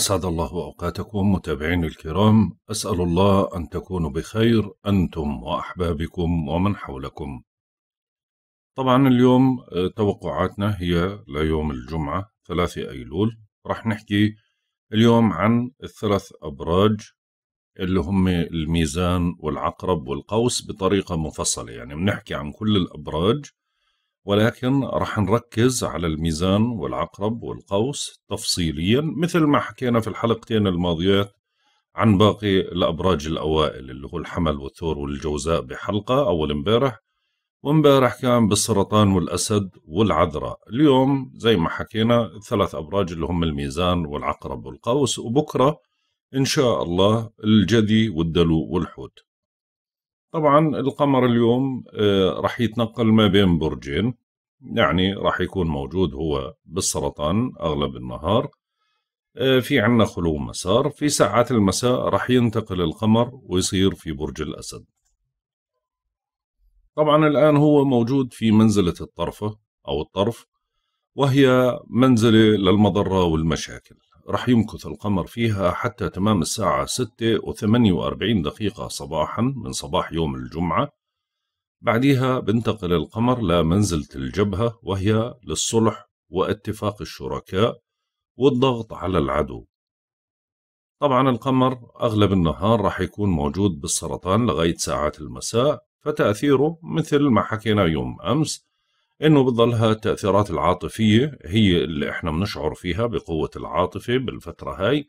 أسعد الله أوقاتكم متابعين الكرام أسأل الله أن تكونوا بخير أنتم وأحبابكم ومن حولكم طبعا اليوم آه، توقعاتنا هي ليوم الجمعة 3 أيلول رح نحكي اليوم عن الثلاث أبراج اللي هم الميزان والعقرب والقوس بطريقة مفصلة يعني بنحكي عن كل الأبراج ولكن راح نركز على الميزان والعقرب والقوس تفصيليا مثل ما حكينا في الحلقتين الماضيات عن باقي الأبراج الأوائل اللي هو الحمل والثور والجوزاء بحلقة أول امبارح وامبارح كان بالسرطان والأسد والعذراء اليوم زي ما حكينا الثلاث أبراج اللي هم الميزان والعقرب والقوس وبكرة إن شاء الله الجدي والدلو والحوت طبعا القمر اليوم آه، راح يتنقل ما بين برجين يعني راح يكون موجود هو بالسرطان أغلب النهار آه، في عنا خلو مسار في ساعات المساء راح ينتقل القمر ويصير في برج الأسد طبعا الآن هو موجود في منزلة الطرفة أو الطرف وهي منزلة للمضرة والمشاكل رح يمكث القمر فيها حتى تمام الساعة 6 و48 دقيقة صباحا من صباح يوم الجمعة بعدها بنتقل القمر لمنزلة الجبهة وهي للصلح واتفاق الشركاء والضغط على العدو طبعا القمر أغلب النهار رح يكون موجود بالسرطان لغاية ساعات المساء فتأثيره مثل ما حكينا يوم أمس انه بتضلها التاثيرات العاطفيه هي اللي احنا بنشعر فيها بقوه العاطفه بالفتره هاي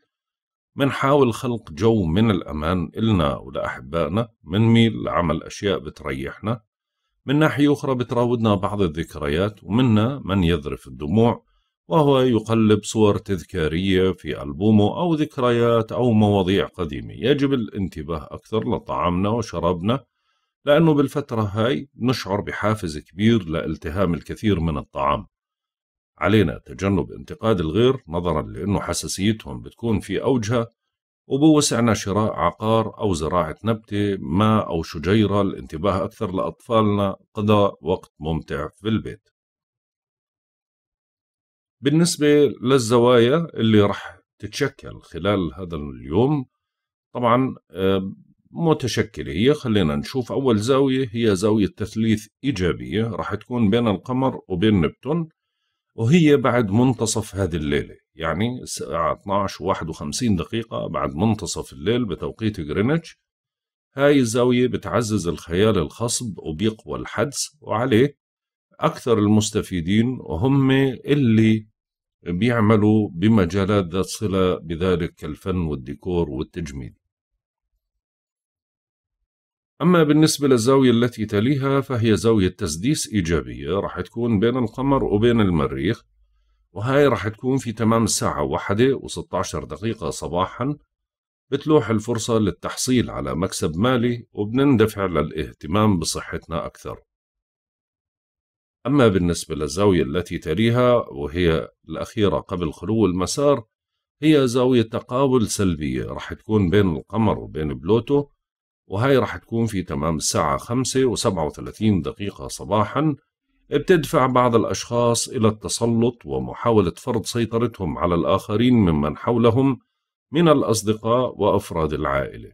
بنحاول خلق جو من الامان النا ولاحبائنا بنميل لعمل اشياء بتريحنا من ناحيه اخرى بتراودنا بعض الذكريات ومنا من يذرف الدموع وهو يقلب صور تذكاريه في البومه او ذكريات او مواضيع قديمه يجب الانتباه اكثر لطعامنا وشرابنا لأنه بالفترة هاي نشعر بحافز كبير لالتهام الكثير من الطعام علينا تجنب انتقاد الغير نظرا لأنه حساسيتهم بتكون في أوجها وبوسعنا شراء عقار أو زراعة نبتة ما أو شجيرة الانتباه أكثر لأطفالنا قضاء وقت ممتع في البيت بالنسبة للزوايا اللي رح تتشكل خلال هذا اليوم طبعا آه، متشكلة هي خلينا نشوف أول زاوية هي زاوية تثليث إيجابية راح تكون بين القمر وبين نبتون وهي بعد منتصف هذه الليلة يعني الساعة 12 و 51 دقيقة بعد منتصف الليل بتوقيت غرينتش هاي الزاوية بتعزز الخيال الخصب وبيقوى الحدس وعليه أكثر المستفيدين وهم اللي بيعملوا بمجالات ذات صلة بذلك كالفن والديكور والتجميل أما بالنسبة للزاوية التي تليها فهي زاوية تسديس إيجابية راح تكون بين القمر وبين المريخ وهاي راح تكون في تمام الساعة واحدة و16 دقيقة صباحا بتلوح الفرصة للتحصيل على مكسب مالي وبنندفع للاهتمام بصحتنا أكثر أما بالنسبة للزاوية التي تليها وهي الأخيرة قبل خلو المسار هي زاوية تقابل سلبية راح تكون بين القمر وبين بلوتو وهي راح تكون في تمام الساعة خمسة وسبعة وثلاثين دقيقة صباحا بتدفع بعض الأشخاص إلى التسلط ومحاولة فرض سيطرتهم على الآخرين ممن حولهم من الأصدقاء وأفراد العائلة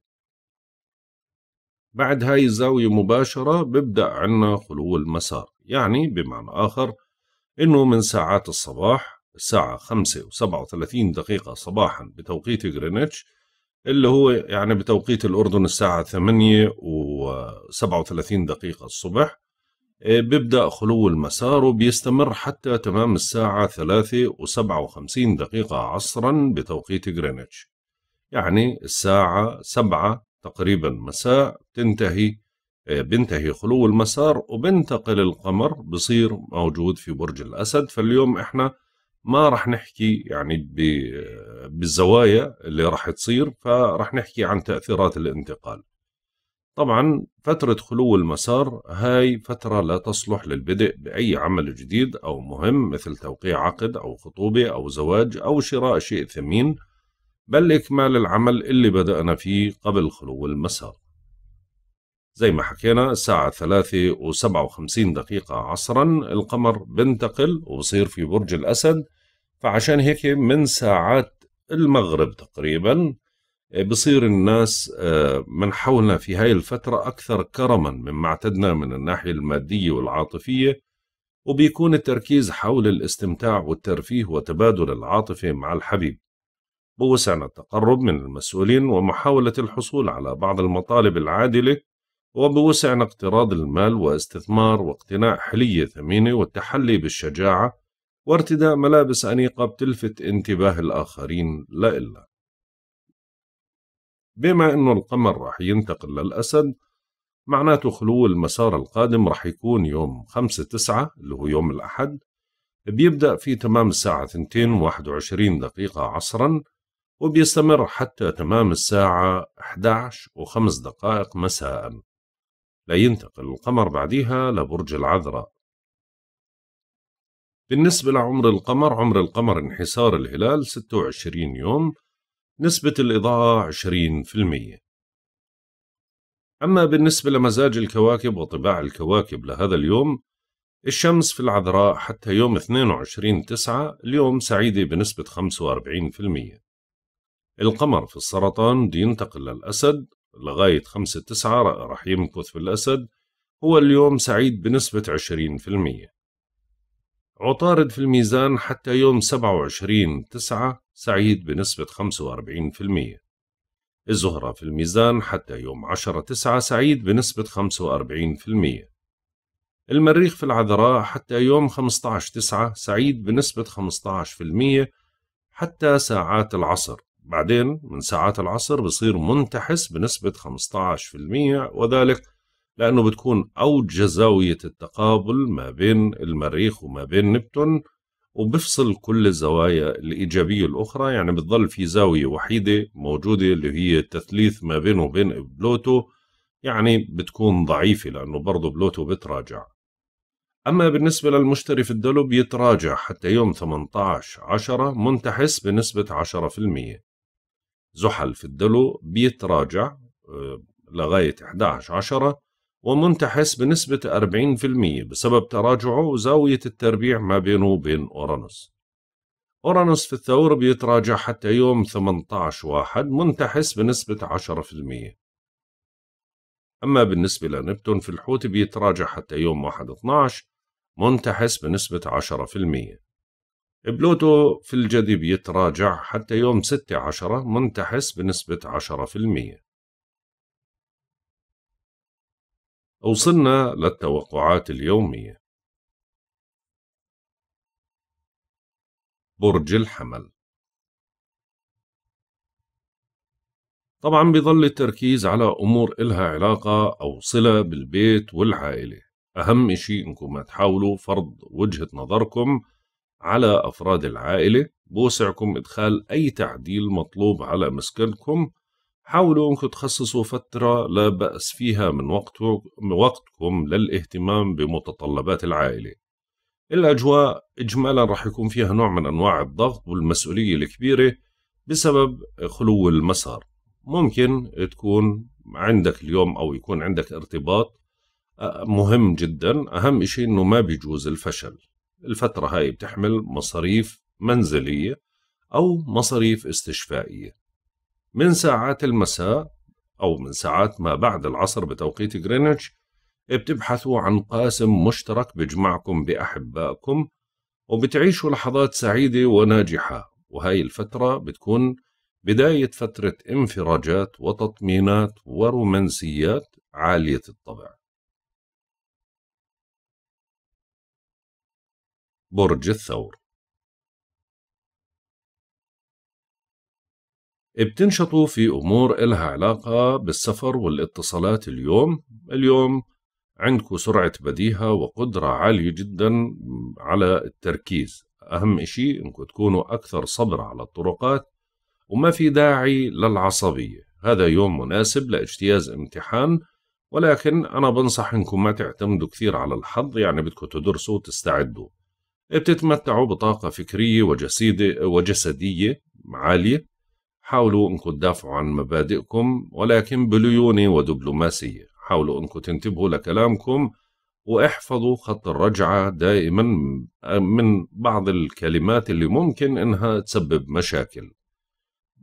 بعد هاي الزاوية مباشرة ببدأ عنا خلو المسار يعني بمعنى آخر إنه من ساعات الصباح الساعة خمسة وسبعة وثلاثين دقيقة صباحا بتوقيت غرينتش اللي هو يعني بتوقيت الأردن الساعة 8 و37 دقيقة الصبح آه، بيبدأ خلو المسار وبيستمر حتى تمام الساعة 3 و57 دقيقة عصرا بتوقيت غرينتش يعني الساعة 7 تقريبا مساء تنتهي آه، بنتهي خلو المسار وبنتقل القمر بصير موجود في برج الأسد فاليوم احنا ما راح نحكي يعني بالزوايا اللي راح تصير فراح نحكي عن تأثيرات الانتقال طبعا فترة خلو المسار هاي فترة لا تصلح للبدء بأي عمل جديد أو مهم مثل توقيع عقد أو خطوبة أو زواج أو شراء شيء ثمين بل إكمال العمل اللي بدأنا فيه قبل خلو المسار زي ما حكينا الساعة ثلاثة وسبعة وخمسين دقيقة عصرا القمر بنتقل وبصير في برج الأسد فعشان هيك من ساعات المغرب تقريبا آه، بصير الناس آه، من حولنا في هاي الفترة أكثر كرما مما اعتدنا من الناحية المادية والعاطفية وبيكون التركيز حول الاستمتاع والترفيه وتبادل العاطفة مع الحبيب بوسعنا التقرب من المسؤولين ومحاولة الحصول على بعض المطالب العادلة وبوسعنا اقتراض المال واستثمار واقتناء حلية ثمينة والتحلي بالشجاعة وارتداء ملابس أنيقة بتلفت انتباه الآخرين لا إلا بما أنه القمر رح ينتقل للأسد معناته خلو المسار القادم رح يكون يوم خمسة تسعة اللي هو يوم الأحد بيبدأ في تمام الساعة واحد وعشرين دقيقة عصرا وبيستمر حتى تمام الساعة 11 عشر وخمس دقائق مساء لينتقل القمر بعديها لبرج العذراء بالنسبة لعمر القمر عمر القمر انحسار الهلال 26 يوم نسبة الإضاءة 20% أما بالنسبة لمزاج الكواكب وطباع الكواكب لهذا اليوم الشمس في العذراء حتى يوم 22 تسعة اليوم سعيدة بنسبة 45% القمر في السرطان بده ينتقل للأسد لغاية 5 تسعة رح يمكث في الأسد هو اليوم سعيد بنسبة 20% عطارد في الميزان حتى يوم 27 تسعة سعيد بنسبة 45% الزهرة في الميزان حتى يوم 10 تسعة سعيد بنسبة 45% المريخ في العذراء حتى يوم 15 تسعة سعيد بنسبة 15% حتى ساعات العصر بعدين من ساعات العصر بصير منتحس بنسبة 15% وذلك لأنه بتكون أوج زاوية التقابل ما بين المريخ وما بين نبتون وبفصل كل الزوايا الإيجابية الأخرى يعني بتظل في زاوية وحيدة موجودة اللي هي التثليث ما بينه وبين بلوتو يعني بتكون ضعيفة لأنه برضه بلوتو بتراجع أما بالنسبة للمشتري في الدلو بيتراجع حتى يوم 18 عشرة منتحس بنسبة 10% زحل في الدلو بيتراجع آه، لغاية 11 10 ومنتحس بنسبة 40% بسبب تراجعه وزاوية التربيع ما بينه وبين أورانوس أورانوس في الثور بيتراجع حتى يوم 18 واحد منتحس بنسبة 10% أما بالنسبة لنبتون في الحوت بيتراجع حتى يوم 1 12 منتحس بنسبة 10% بلوتو في الجدي بيتراجع حتى يوم 6 10 منتحس بنسبة 10% وصلنا للتوقعات اليومية برج الحمل طبعا بيظل التركيز على أمور إلها علاقة أو صلة بالبيت والعائلة أهم شيء إنكم تحاولوا فرض وجهة نظركم على أفراد العائلة بوسعكم إدخال أي تعديل مطلوب على مسكنكم حاولوا انكم تخصصوا فترة لا بأس فيها من وقتكم للاهتمام بمتطلبات العائلة الأجواء إجمالا رح يكون فيها نوع من أنواع الضغط والمسؤولية الكبيرة بسبب خلو المسار ممكن تكون عندك اليوم أو يكون عندك ارتباط آه، مهم جدا أهم شيء أنه ما بيجوز الفشل الفترة هاي بتحمل مصاريف منزلية أو مصاريف استشفائية من ساعات المساء أو من ساعات ما بعد العصر بتوقيت غرينتش بتبحثوا عن قاسم مشترك بجمعكم بأحبائكم وبتعيشوا لحظات سعيدة وناجحة وهاي الفترة بتكون بداية فترة انفراجات وتطمينات ورومانسيات عالية الطبع برج الثور بتنشطوا في أمور إلها علاقة بالسفر والاتصالات اليوم اليوم عندكم سرعة بديهة وقدرة عالية جدا على التركيز أهم إشي أنكم تكونوا أكثر صبر على الطرقات وما في داعي للعصبية هذا يوم مناسب لاجتياز امتحان ولكن أنا بنصح أنكم ما تعتمدوا كثير على الحظ يعني بدكم تدرسوا وتستعدوا بتتمتعوا بطاقة فكرية وجسدية عالية حاولوا انكم تدافعوا عن مبادئكم ولكن بليونة ودبلوماسية حاولوا انكم تنتبهوا لكلامكم واحفظوا خط الرجعة دائما آه، من بعض الكلمات اللي ممكن انها تسبب مشاكل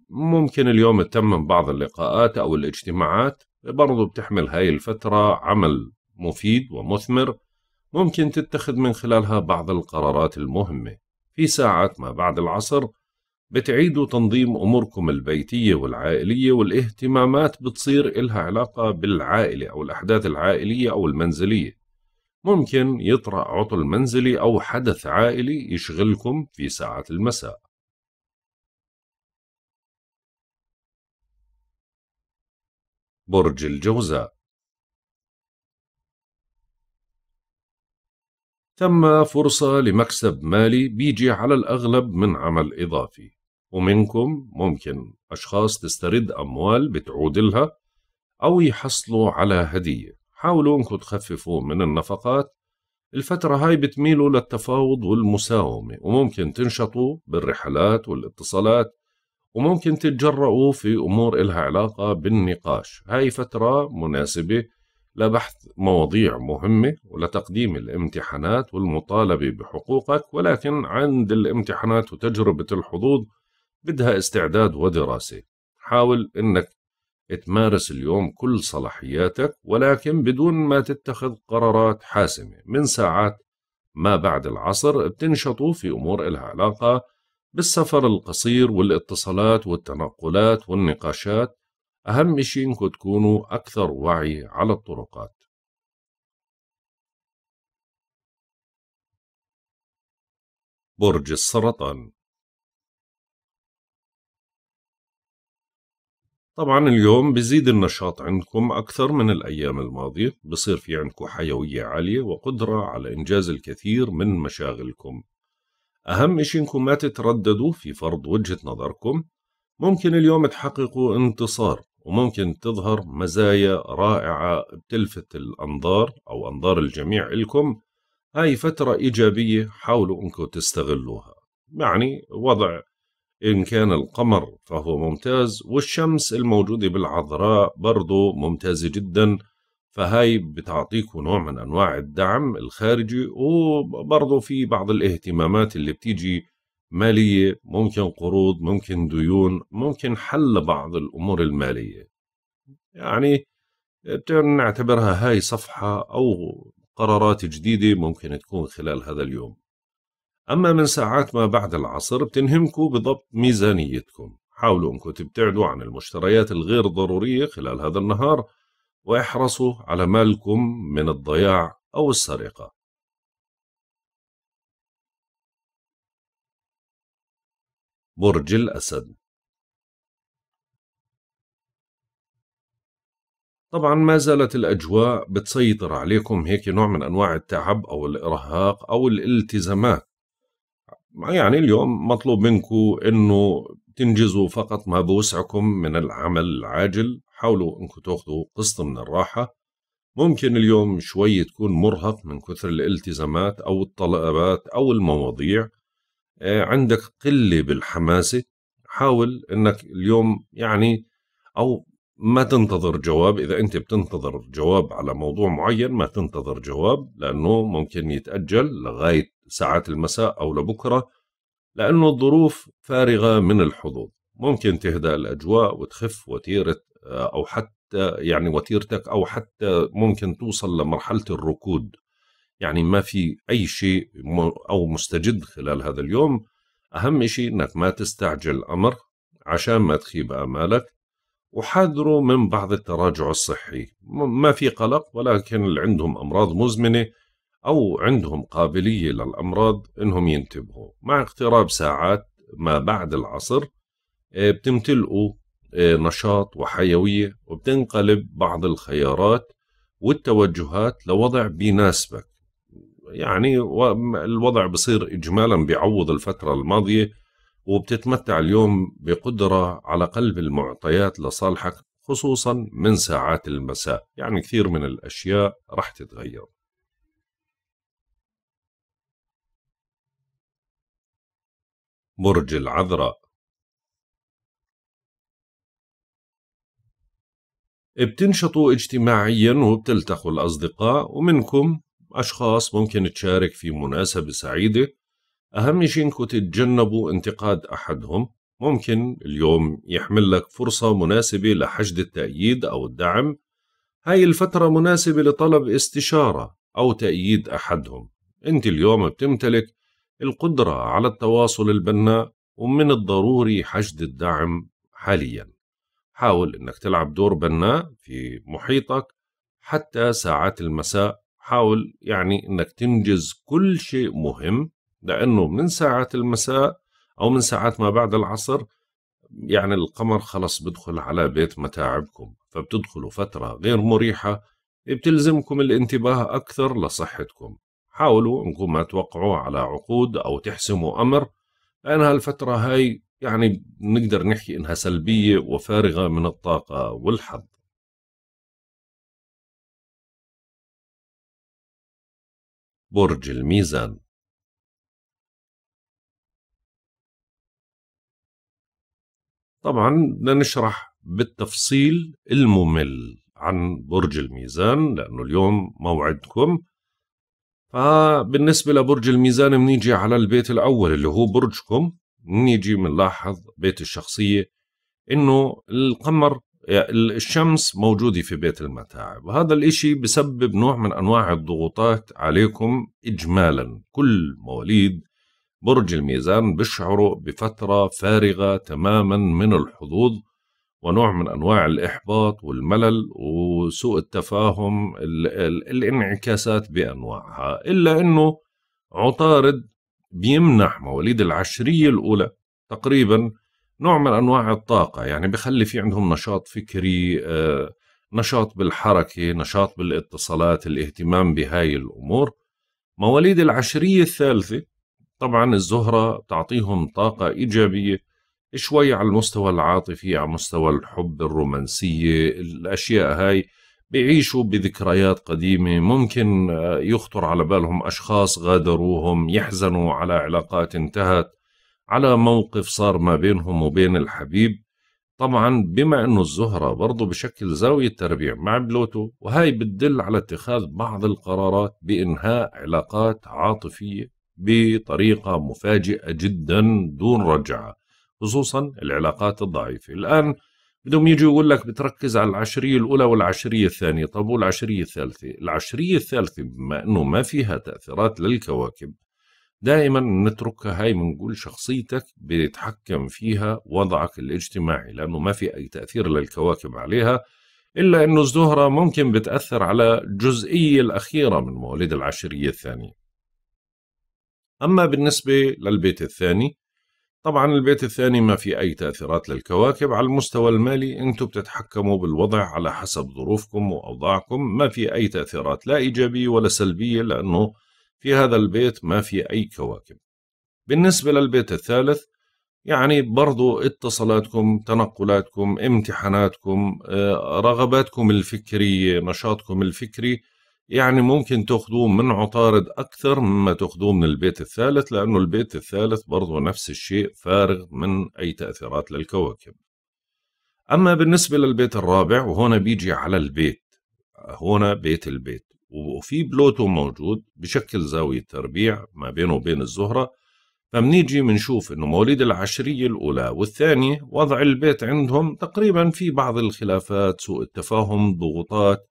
ممكن اليوم تتمم بعض اللقاءات او الاجتماعات برضو بتحمل هاي الفترة عمل مفيد ومثمر ممكن تتخذ من خلالها بعض القرارات المهمة في ساعات ما بعد العصر بتعيدوا تنظيم أموركم البيتية والعائلية والاهتمامات بتصير إلها علاقة بالعائلة أو الأحداث العائلية أو المنزلية ممكن يطرأ عطل منزلي أو حدث عائلي يشغلكم في ساعات المساء برج الجوزاء ثم فرصة لمكسب مالي بيجي على الأغلب من عمل إضافي ومنكم ممكن أشخاص تسترد أموال بتعود لها أو يحصلوا على هدية حاولوا أنكم تخففوا من النفقات الفترة هاي بتميلوا للتفاوض والمساومة وممكن تنشطوا بالرحلات والاتصالات وممكن تتجرؤوا في أمور إلها علاقة بالنقاش هاي فترة مناسبة لبحث مواضيع مهمة ولتقديم الامتحانات والمطالبة بحقوقك ولكن عند الامتحانات وتجربة الحظوظ بدها استعداد ودراسة حاول أنك تمارس اليوم كل صلاحياتك ولكن بدون ما تتخذ قرارات حاسمة من ساعات ما بعد العصر بتنشطوا في أمور إلها علاقة بالسفر القصير والاتصالات والتنقلات والنقاشات أهم إشي إنكم تكونوا أكثر وعي على الطرقات برج السرطان طبعا اليوم بزيد النشاط عندكم أكثر من الأيام الماضية بصير في عندكم حيوية عالية وقدرة على إنجاز الكثير من مشاغلكم أهم إشي إنكم ما تترددوا في فرض وجهة نظركم ممكن اليوم تحققوا انتصار وممكن تظهر مزايا رائعة بتلفت الأنظار أو أنظار الجميع إلكم هاي فترة إيجابية حاولوا أنكم تستغلوها يعني وضع إن كان القمر فهو ممتاز والشمس الموجودة بالعذراء برضو ممتازة جدا فهاي بتعطيكم نوع من أنواع الدعم الخارجي وبرضو في بعض الاهتمامات اللي بتيجي مالية ممكن قروض ممكن ديون ممكن حل بعض الأمور المالية يعني نعتبرها هاي صفحة أو قرارات جديدة ممكن تكون خلال هذا اليوم أما من ساعات ما بعد العصر بتنهمكوا بضبط ميزانيتكم حاولوا أنكم تبتعدوا عن المشتريات الغير ضرورية خلال هذا النهار واحرصوا على مالكم من الضياع أو السرقة برج الأسد طبعا ما زالت الأجواء بتسيطر عليكم هيك نوع من أنواع التعب أو الإرهاق أو الالتزامات يعني اليوم مطلوب منكم أنه تنجزوا فقط ما بوسعكم من العمل العاجل حاولوا أنكم تأخذوا قسط من الراحة ممكن اليوم شوي تكون مرهق من كثر الالتزامات أو الطلبات أو المواضيع آه، عندك قله بالحماسه حاول انك اليوم يعني او ما تنتظر جواب اذا انت بتنتظر جواب على موضوع معين ما تنتظر جواب لانه ممكن يتاجل لغايه ساعات المساء او لبكره لانه الظروف فارغه من الحظوظ ممكن تهدأ الاجواء وتخف وتيره آه، او حتى يعني وتيرتك او حتى ممكن توصل لمرحله الركود يعني ما في أي شيء أو مستجد خلال هذا اليوم أهم شيء أنك ما تستعجل الأمر عشان ما تخيب آمالك وحذروا من بعض التراجع الصحي ما في قلق ولكن اللي عندهم أمراض مزمنة أو عندهم قابلية للأمراض إنهم ينتبهوا مع اقتراب ساعات ما بعد العصر آه، بتمتلئوا آه، نشاط وحيوية وبتنقلب بعض الخيارات والتوجهات لوضع بيناسبك يعني الوضع بصير اجمالا بيعوض الفتره الماضيه وبتتمتع اليوم بقدره على قلب المعطيات لصالحك خصوصا من ساعات المساء يعني كثير من الاشياء راح تتغير برج العذراء بتنشطوا اجتماعيا وبتلتقوا الأصدقاء ومنكم أشخاص ممكن تشارك في مناسبة سعيدة أهم شيء إنكم تتجنبوا انتقاد أحدهم ممكن اليوم يحمل لك فرصة مناسبة لحشد التأييد أو الدعم هاي الفترة مناسبة لطلب استشارة أو تأييد أحدهم أنت اليوم بتمتلك القدرة على التواصل البناء ومن الضروري حشد الدعم حاليا حاول أنك تلعب دور بناء في محيطك حتى ساعات المساء حاول يعني انك تنجز كل شيء مهم لانه من ساعات المساء او من ساعات ما بعد العصر يعني القمر خلص بدخل على بيت متاعبكم فبتدخلوا فترة غير مريحة بتلزمكم الانتباه أكثر لصحتكم حاولوا أنكم ما توقعوا على عقود أو تحسموا أمر لأن هالفترة هاي يعني نقدر نحكي إنها سلبية وفارغة من الطاقة والحظ برج الميزان طبعا بدنا نشرح بالتفصيل الممل عن برج الميزان لأنه اليوم موعدكم فبالنسبة لبرج الميزان بنيجي على البيت الأول اللي هو برجكم بنيجي بنلاحظ بيت الشخصية إنه القمر الشمس موجودة في بيت المتاعب وهذا الإشي بسبب نوع من أنواع الضغوطات عليكم إجمالا كل مواليد برج الميزان بيشعروا بفترة فارغة تماما من الحظوظ ونوع من أنواع الإحباط والملل وسوء التفاهم الـ الـ الانعكاسات بأنواعها إلا أنه عطارد بيمنح مواليد العشرية الأولى تقريباً نوع من انواع الطاقه يعني بخلي في عندهم نشاط فكري آه، نشاط بالحركه نشاط بالاتصالات الاهتمام بهاي الامور مواليد العشريه الثالثه طبعا الزهره بتعطيهم طاقه ايجابيه شوي على المستوى العاطفي على مستوى الحب الرومانسيه الاشياء هاي بيعيشوا بذكريات قديمه ممكن آه، يخطر على بالهم اشخاص غادروهم يحزنوا على علاقات انتهت على موقف صار ما بينهم وبين الحبيب طبعا بما انه الزهرة برضه بشكل زاوية تربيع مع بلوتو وهي بتدل على اتخاذ بعض القرارات بانهاء علاقات عاطفية بطريقة مفاجئة جدا دون رجعة خصوصا العلاقات الضعيفة الآن بدهم يجوا يقول لك بتركز على العشرية الأولى والعشرية الثانية طب والعشرية الثالثة العشرية الثالثة بما أنه ما فيها تأثيرات للكواكب دائما نترك هاي بنقول شخصيتك بيتحكم فيها وضعك الاجتماعي لأنه ما في أي تأثير للكواكب عليها إلا أنه الزهرة ممكن بتأثر على الجزئية الأخيرة من مواليد العشرية الثانية أما بالنسبة للبيت الثاني طبعا البيت الثاني ما في أي تأثيرات للكواكب على المستوى المالي أنتم بتتحكموا بالوضع على حسب ظروفكم وأوضاعكم ما في أي تأثيرات لا إيجابية ولا سلبية لأنه في هذا البيت ما في أي كواكب بالنسبة للبيت الثالث يعني برضو اتصالاتكم تنقلاتكم امتحاناتكم آه، رغباتكم الفكرية نشاطكم الفكري يعني ممكن تاخذوه من عطارد أكثر مما تاخذوه من البيت الثالث لأنه البيت الثالث برضو نفس الشيء فارغ من أي تأثيرات للكواكب أما بالنسبة للبيت الرابع وهنا بيجي على البيت هنا بيت البيت وفي بلوتو موجود بشكل زاوية تربيع ما بينه وبين الزهرة فمنيجي منشوف انه مواليد العشرية الاولى والثانية وضع البيت عندهم تقريبا في بعض الخلافات سوء التفاهم ضغوطات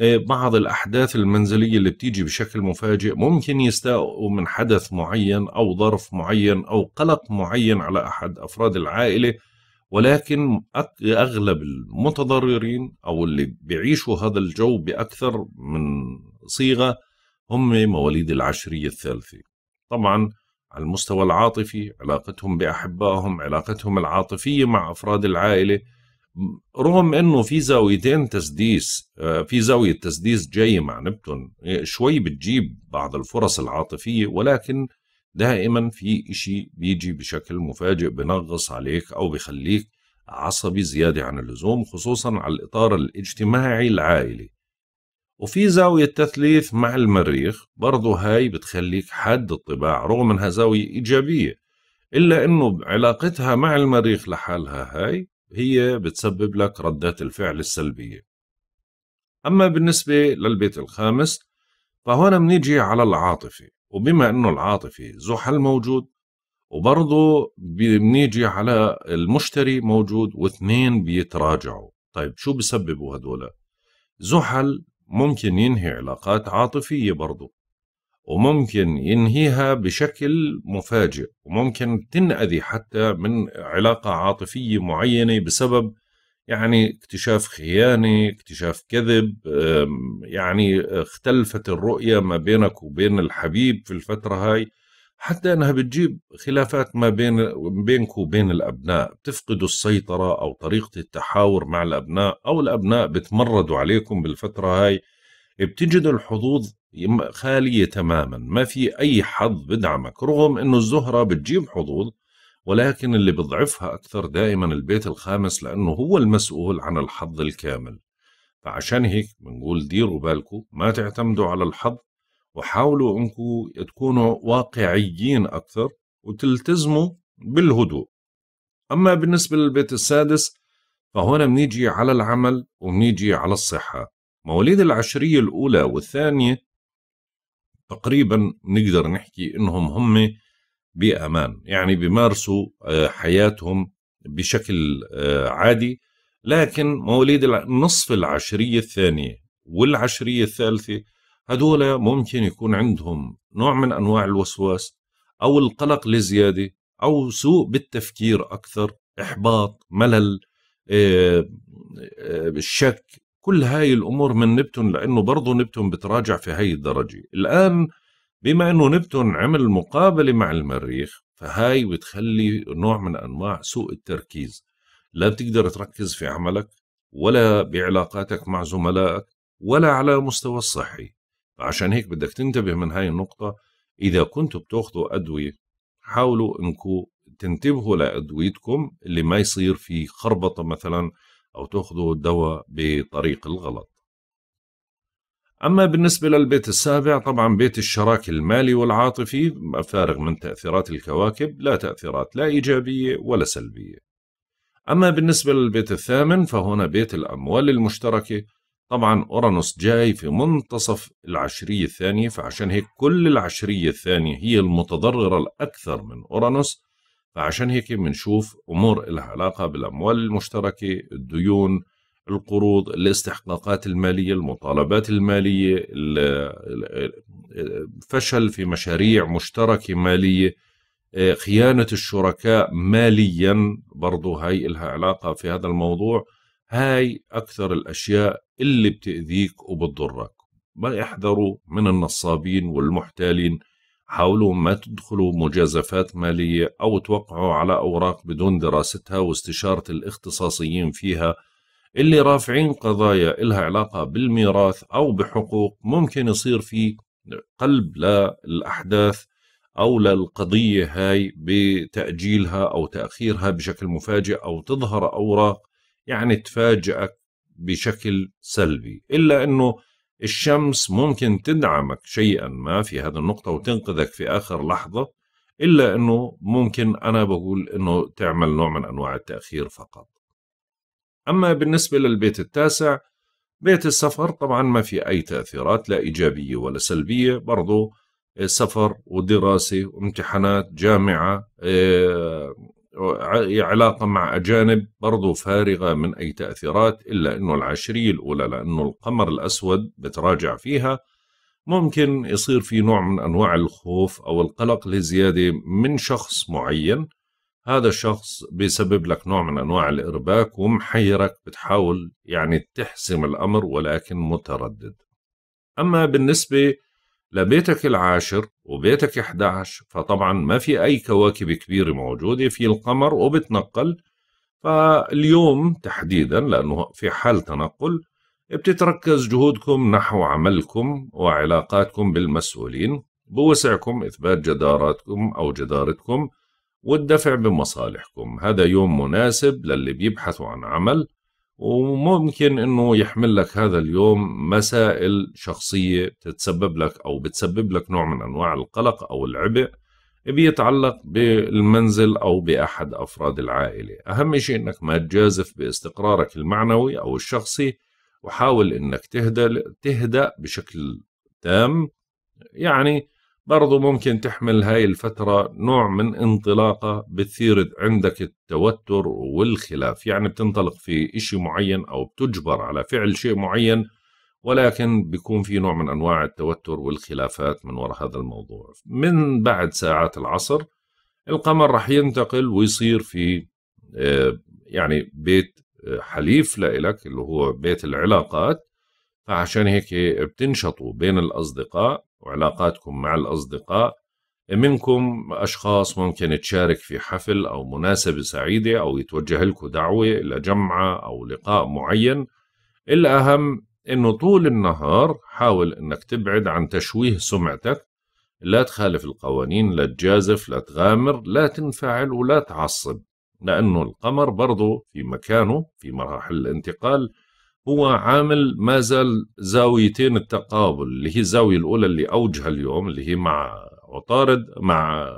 آه، بعض الأحداث المنزلية اللي بتيجي بشكل مفاجئ ممكن يستاءوا من حدث معين أو ظرف معين أو قلق معين على أحد أفراد العائلة ولكن اغلب المتضررين او اللي بيعيشوا هذا الجو باكثر من صيغه هم مواليد العشريه الثالثه. طبعا على المستوى العاطفي علاقتهم باحبائهم، علاقتهم العاطفيه مع افراد العائله رغم انه في زاويتين تسديس آه، في زاويه تسديس جايه مع نبتون آه، شوي بتجيب بعض الفرص العاطفيه ولكن دائما في إشي بيجي بشكل مفاجئ بنغص عليك أو بخليك عصبي زيادة عن اللزوم خصوصا على الإطار الاجتماعي العائلي وفي زاوية تثليث مع المريخ برضو هاي بتخليك حاد الطباع رغم انها زاوية ايجابية الا انه علاقتها مع المريخ لحالها هاي هي بتسبب لك ردات الفعل السلبية اما بالنسبة للبيت الخامس فهون بنيجي على العاطفة وبما انه العاطفي زحل موجود وبرضه بنيجي على المشتري موجود واثنين بيتراجعوا طيب شو بسببوا هدول زحل ممكن ينهي علاقات عاطفية برضه وممكن ينهيها بشكل مفاجئ وممكن تنأذي حتى من علاقة عاطفية معينة بسبب يعني اكتشاف خيانة اكتشاف كذب يعني اختلفت الرؤية ما بينك وبين الحبيب في الفترة هاي حتى انها بتجيب خلافات ما بين بينك وبين الابناء بتفقدوا السيطره او طريقه التحاور مع الابناء او الابناء بتمردوا عليكم بالفتره هاي بتجدوا الحظوظ خاليه تماما ما في اي حظ بدعمك رغم انه الزهره بتجيب حظوظ ولكن اللي بضعفها أكثر دائما البيت الخامس لأنه هو المسؤول عن الحظ الكامل فعشان هيك بنقول ديروا بالكم ما تعتمدوا على الحظ وحاولوا انكم تكونوا واقعيين أكثر وتلتزموا بالهدوء أما بالنسبة للبيت السادس فهنا بنيجي على العمل وبنيجي على الصحة مواليد العشرية الأولى والثانية تقريبا نقدر نحكي إنهم هم بامان يعني بيمارسوا آه، حياتهم بشكل آه، عادي لكن مواليد النصف العشريه الثانيه والعشريه الثالثه هذول ممكن يكون عندهم نوع من انواع الوسواس او القلق لزيادة او سوء بالتفكير اكثر احباط ملل الشك آه، كل هاي الامور من نبتون لانه برضه نبتون بتراجع في هاي الدرجه الان بما انه نبتون عمل مقابله مع المريخ فهاي بتخلي نوع من انواع سوء التركيز لا بتقدر تركز في عملك ولا بعلاقاتك مع زملائك ولا على مستوى الصحي عشان هيك بدك تنتبه من هاي النقطة إذا كنتوا بتاخذوا أدوية حاولوا أنكم تنتبهوا لأدويتكم اللي ما يصير في خربطة مثلا أو تاخذوا الدواء بطريق الغلط أما بالنسبة للبيت السابع طبعا بيت الشراك المالي والعاطفي فارغ من تأثيرات الكواكب لا تأثيرات لا إيجابية ولا سلبية أما بالنسبة للبيت الثامن فهنا بيت الأموال المشتركة طبعا أورانوس جاي في منتصف العشرية الثانية فعشان هيك كل العشرية الثانية هي المتضررة الأكثر من أورانوس فعشان هيك بنشوف أمور لها علاقة بالأموال المشتركة الديون القروض الاستحقاقات المالية المطالبات المالية فشل في مشاريع مشتركة مالية آه، خيانة الشركاء ماليا برضو هاي إلها علاقة في هذا الموضوع هاي أكثر الأشياء اللي بتأذيك وبتضرك ما احذروا من النصابين والمحتالين حاولوا ما تدخلوا مجازفات مالية أو توقعوا على أوراق بدون دراستها واستشارة الاختصاصيين فيها اللي رافعين قضايا إلها علاقة بالميراث أو بحقوق ممكن يصير في قلب للأحداث أو للقضية هاي بتأجيلها أو تأخيرها بشكل مفاجئ أو تظهر أوراق يعني تفاجئك بشكل سلبي إلا أنه الشمس ممكن تدعمك شيئا ما في هذه النقطة وتنقذك في آخر لحظة إلا أنه ممكن أنا بقول أنه تعمل نوع من أنواع التأخير فقط أما بالنسبة للبيت التاسع بيت السفر طبعا ما في أي تأثيرات لا إيجابية ولا سلبية برضو آه، سفر ودراسة وامتحانات جامعة آه، آه، علاقة مع أجانب برضو فارغة من أي تأثيرات إلا أنه العشرية الأولى لأنه القمر الأسود بتراجع فيها ممكن يصير في نوع من أنواع الخوف أو القلق لزيادة من شخص معين هذا الشخص بيسبب لك نوع من أنواع الإرباك ومحيرك بتحاول يعني تحسم الأمر ولكن متردد أما بالنسبة لبيتك العاشر وبيتك 11 فطبعا ما في أي كواكب كبيرة موجودة في القمر وبتنقل فاليوم تحديدا لأنه في حال تنقل بتتركز جهودكم نحو عملكم وعلاقاتكم بالمسؤولين بوسعكم إثبات جداراتكم أو جدارتكم والدفع بمصالحكم هذا يوم مناسب للي بيبحثوا عن عمل وممكن انه يحمل لك هذا اليوم مسائل شخصية بتتسبب لك او بتسبب لك نوع من انواع القلق او العبء بيتعلق بالمنزل او باحد افراد العائلة اهم شيء انك ما تجازف باستقرارك المعنوي او الشخصي وحاول انك تهدأ تهدأ بشكل تام يعني برضو ممكن تحمل هاي الفترة نوع من انطلاقة بتثير عندك التوتر والخلاف يعني بتنطلق في إشي معين أو بتجبر على فعل شيء معين ولكن بيكون في نوع من أنواع التوتر والخلافات من وراء هذا الموضوع من بعد ساعات العصر القمر رح ينتقل ويصير في آه، يعني بيت آه، حليف لإلك اللي هو بيت العلاقات فعشان هيك بتنشطوا بين الأصدقاء وعلاقاتكم مع الأصدقاء منكم أشخاص ممكن تشارك في حفل أو مناسبة سعيدة أو يتوجه لكم دعوة إلى جمعة أو لقاء معين الأهم أنه طول النهار حاول أنك تبعد عن تشويه سمعتك لا تخالف القوانين لا تجازف لا تغامر لا تنفعل ولا تعصب لأنه القمر برضه في مكانه في مراحل الانتقال هو عامل ما زال زاويتين التقابل اللي هي الزاوية الأولى اللي أوجها اليوم اللي هي مع عطارد مع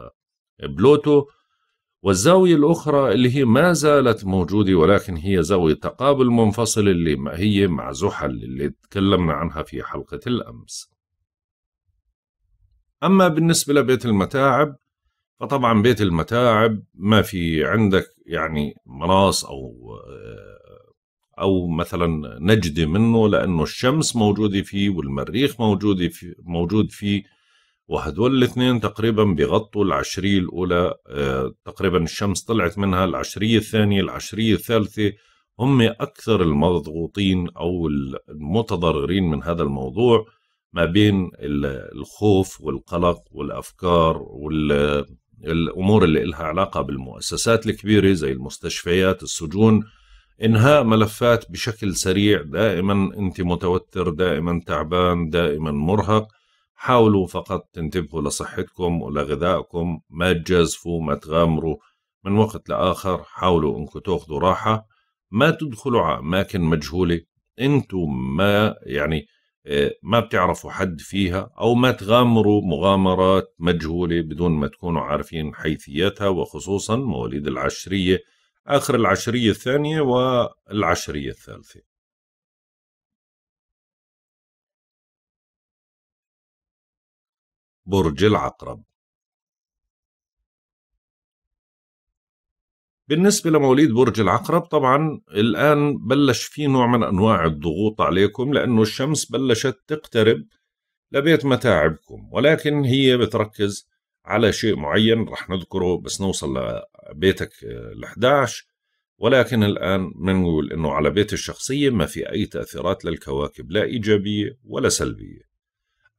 بلوتو والزاوية الأخرى اللي هي ما زالت موجودة ولكن هي زاوية تقابل منفصل اللي ما هي مع زحل اللي تكلمنا عنها في حلقة الأمس أما بالنسبة لبيت المتاعب فطبعا بيت المتاعب ما في عندك يعني مناص أو آه، او مثلا نجدي منه لانه الشمس موجوده فيه والمريخ موجوده فيه موجود فيه وهدول الاثنين تقريبا بغطوا العشرية الأولى آه، تقريبا الشمس طلعت منها العشرية الثانية العشرية الثالثة هم أكثر المضغوطين أو المتضررين من هذا الموضوع ما بين الخوف والقلق والأفكار والأمور اللي لها علاقة بالمؤسسات الكبيرة زي المستشفيات السجون انهاء ملفات بشكل سريع دائما انت متوتر دائما تعبان دائما مرهق حاولوا فقط تنتبهوا لصحتكم ولغذائكم ما تجازفوا ما تغامروا من وقت لآخر حاولوا انكم تاخذوا راحة ما تدخلوا على أماكن مجهولة انتم ما يعني آه، ما بتعرفوا حد فيها أو ما تغامروا مغامرات مجهولة بدون ما تكونوا عارفين حيثياتها وخصوصا مواليد العشرية آخر العشرية الثانية والعشرية الثالثة برج العقرب بالنسبة لمواليد برج العقرب طبعا الآن بلش في نوع من أنواع الضغوط عليكم لأنه الشمس بلشت تقترب لبيت متاعبكم ولكن هي بتركز على شيء معين رح نذكره بس نوصل بيتك ال11 ولكن الآن بنقول أنه على بيت الشخصية ما في أي تأثيرات للكواكب لا إيجابية ولا سلبية